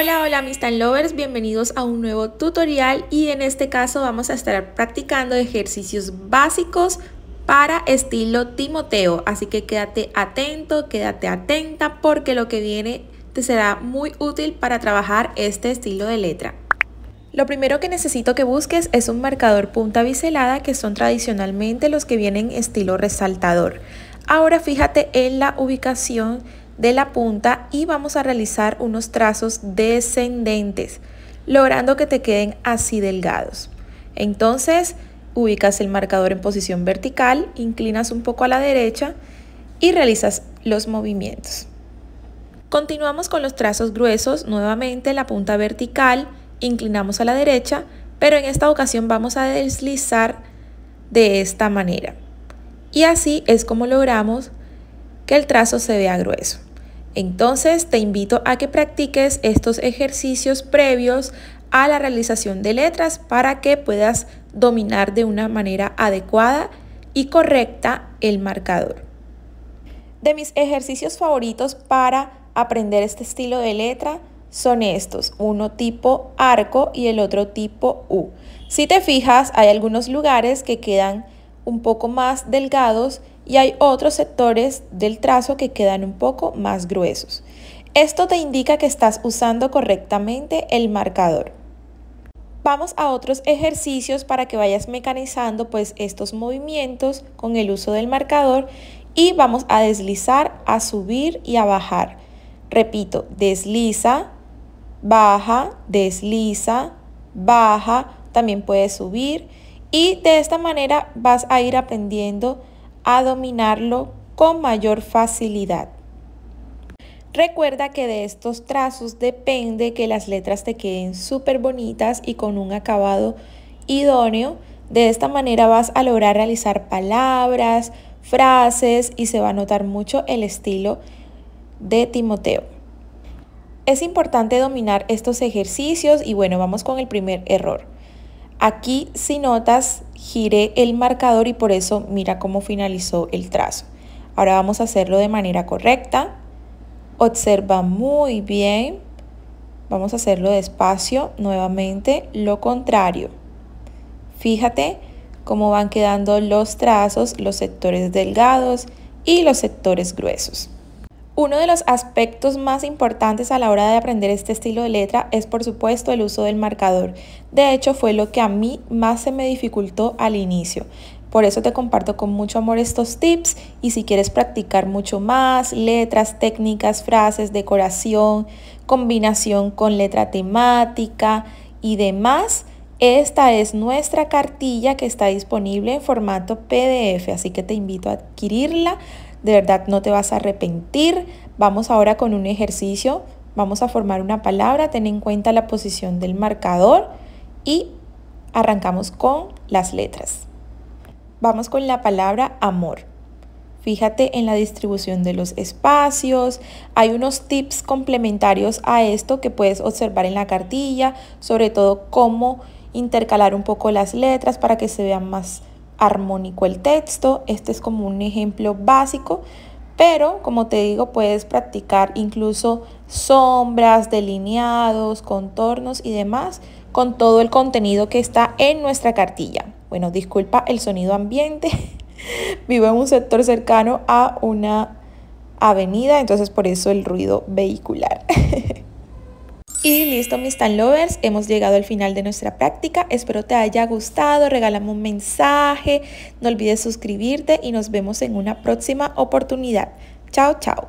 Hola, hola mis tan lovers, bienvenidos a un nuevo tutorial y en este caso vamos a estar practicando ejercicios básicos para estilo Timoteo, así que quédate atento, quédate atenta porque lo que viene te será muy útil para trabajar este estilo de letra. Lo primero que necesito que busques es un marcador punta biselada que son tradicionalmente los que vienen estilo resaltador. Ahora fíjate en la ubicación de la punta y vamos a realizar unos trazos descendentes, logrando que te queden así delgados. Entonces, ubicas el marcador en posición vertical, inclinas un poco a la derecha y realizas los movimientos. Continuamos con los trazos gruesos, nuevamente la punta vertical, inclinamos a la derecha, pero en esta ocasión vamos a deslizar de esta manera. Y así es como logramos que el trazo se vea grueso. Entonces te invito a que practiques estos ejercicios previos a la realización de letras para que puedas dominar de una manera adecuada y correcta el marcador. De mis ejercicios favoritos para aprender este estilo de letra son estos, uno tipo arco y el otro tipo U. Si te fijas, hay algunos lugares que quedan un poco más delgados y hay otros sectores del trazo que quedan un poco más gruesos. Esto te indica que estás usando correctamente el marcador. Vamos a otros ejercicios para que vayas mecanizando pues estos movimientos con el uso del marcador y vamos a deslizar, a subir y a bajar. Repito, desliza, baja, desliza, baja, también puedes subir y de esta manera vas a ir aprendiendo a dominarlo con mayor facilidad. Recuerda que de estos trazos depende que las letras te queden súper bonitas y con un acabado idóneo. De esta manera vas a lograr realizar palabras, frases y se va a notar mucho el estilo de Timoteo. Es importante dominar estos ejercicios y bueno, vamos con el primer error. Aquí si notas giré el marcador y por eso mira cómo finalizó el trazo. Ahora vamos a hacerlo de manera correcta. Observa muy bien. Vamos a hacerlo despacio nuevamente. Lo contrario. Fíjate cómo van quedando los trazos, los sectores delgados y los sectores gruesos. Uno de los aspectos más importantes a la hora de aprender este estilo de letra es por supuesto el uso del marcador. De hecho fue lo que a mí más se me dificultó al inicio. Por eso te comparto con mucho amor estos tips y si quieres practicar mucho más, letras, técnicas, frases, decoración, combinación con letra temática y demás, esta es nuestra cartilla que está disponible en formato PDF, así que te invito a adquirirla. De verdad no te vas a arrepentir. Vamos ahora con un ejercicio. Vamos a formar una palabra, ten en cuenta la posición del marcador y arrancamos con las letras. Vamos con la palabra amor. Fíjate en la distribución de los espacios. Hay unos tips complementarios a esto que puedes observar en la cartilla, sobre todo cómo intercalar un poco las letras para que se vea más armónico el texto. Este es como un ejemplo básico, pero como te digo, puedes practicar incluso sombras, delineados, contornos y demás con todo el contenido que está en nuestra cartilla. Bueno, disculpa el sonido ambiente. Vivo en un sector cercano a una avenida, entonces por eso el ruido vehicular. Y listo mis tan lovers, hemos llegado al final de nuestra práctica, espero te haya gustado, regálame un mensaje, no olvides suscribirte y nos vemos en una próxima oportunidad. Chao, chao.